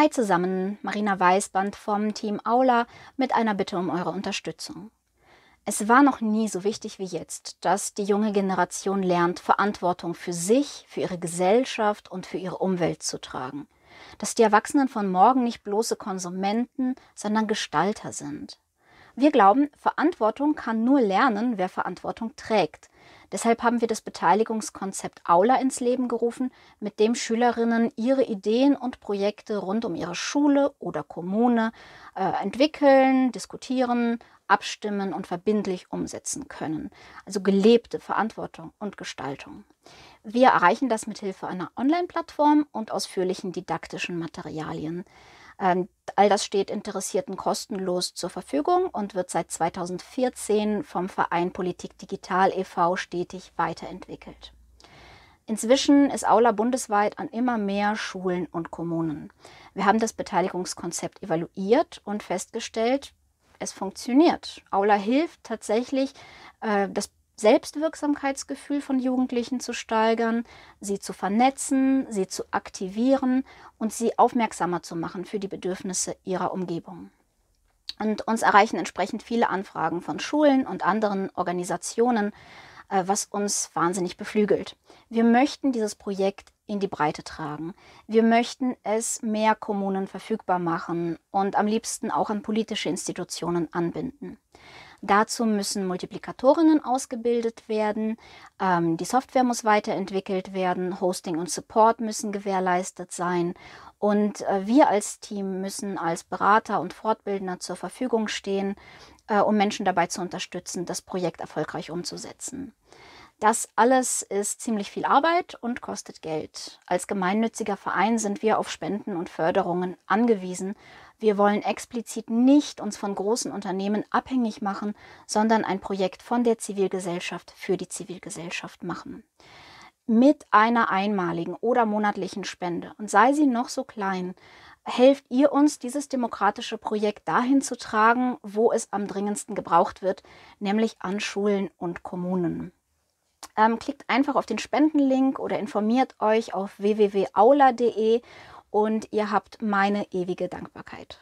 Hi zusammen, Marina Weißband vom Team Aula mit einer Bitte um eure Unterstützung. Es war noch nie so wichtig wie jetzt, dass die junge Generation lernt, Verantwortung für sich, für ihre Gesellschaft und für ihre Umwelt zu tragen. Dass die Erwachsenen von morgen nicht bloße Konsumenten, sondern Gestalter sind. Wir glauben, Verantwortung kann nur lernen, wer Verantwortung trägt. Deshalb haben wir das Beteiligungskonzept Aula ins Leben gerufen, mit dem Schülerinnen ihre Ideen und Projekte rund um ihre Schule oder Kommune äh, entwickeln, diskutieren, abstimmen und verbindlich umsetzen können. Also gelebte Verantwortung und Gestaltung. Wir erreichen das mit Hilfe einer Online-Plattform und ausführlichen didaktischen Materialien. Ähm, all das steht Interessierten kostenlos zur Verfügung und wird seit 2014 vom Verein Politik Digital e.V. stetig weiterentwickelt. Inzwischen ist Aula bundesweit an immer mehr Schulen und Kommunen. Wir haben das Beteiligungskonzept evaluiert und festgestellt, es funktioniert. Aula hilft tatsächlich, äh, das Selbstwirksamkeitsgefühl von Jugendlichen zu steigern, sie zu vernetzen, sie zu aktivieren und sie aufmerksamer zu machen für die Bedürfnisse ihrer Umgebung. Und uns erreichen entsprechend viele Anfragen von Schulen und anderen Organisationen, äh, was uns wahnsinnig beflügelt. Wir möchten dieses Projekt in die Breite tragen. Wir möchten es mehr Kommunen verfügbar machen und am liebsten auch an politische Institutionen anbinden. Dazu müssen Multiplikatorinnen ausgebildet werden, ähm, die Software muss weiterentwickelt werden, Hosting und Support müssen gewährleistet sein und äh, wir als Team müssen als Berater und Fortbildner zur Verfügung stehen, äh, um Menschen dabei zu unterstützen, das Projekt erfolgreich umzusetzen. Das alles ist ziemlich viel Arbeit und kostet Geld. Als gemeinnütziger Verein sind wir auf Spenden und Förderungen angewiesen. Wir wollen explizit nicht uns von großen Unternehmen abhängig machen, sondern ein Projekt von der Zivilgesellschaft für die Zivilgesellschaft machen. Mit einer einmaligen oder monatlichen Spende, und sei sie noch so klein, helft ihr uns, dieses demokratische Projekt dahin zu tragen, wo es am dringendsten gebraucht wird, nämlich an Schulen und Kommunen. Ähm, klickt einfach auf den Spendenlink oder informiert euch auf www.aula.de und ihr habt meine ewige Dankbarkeit.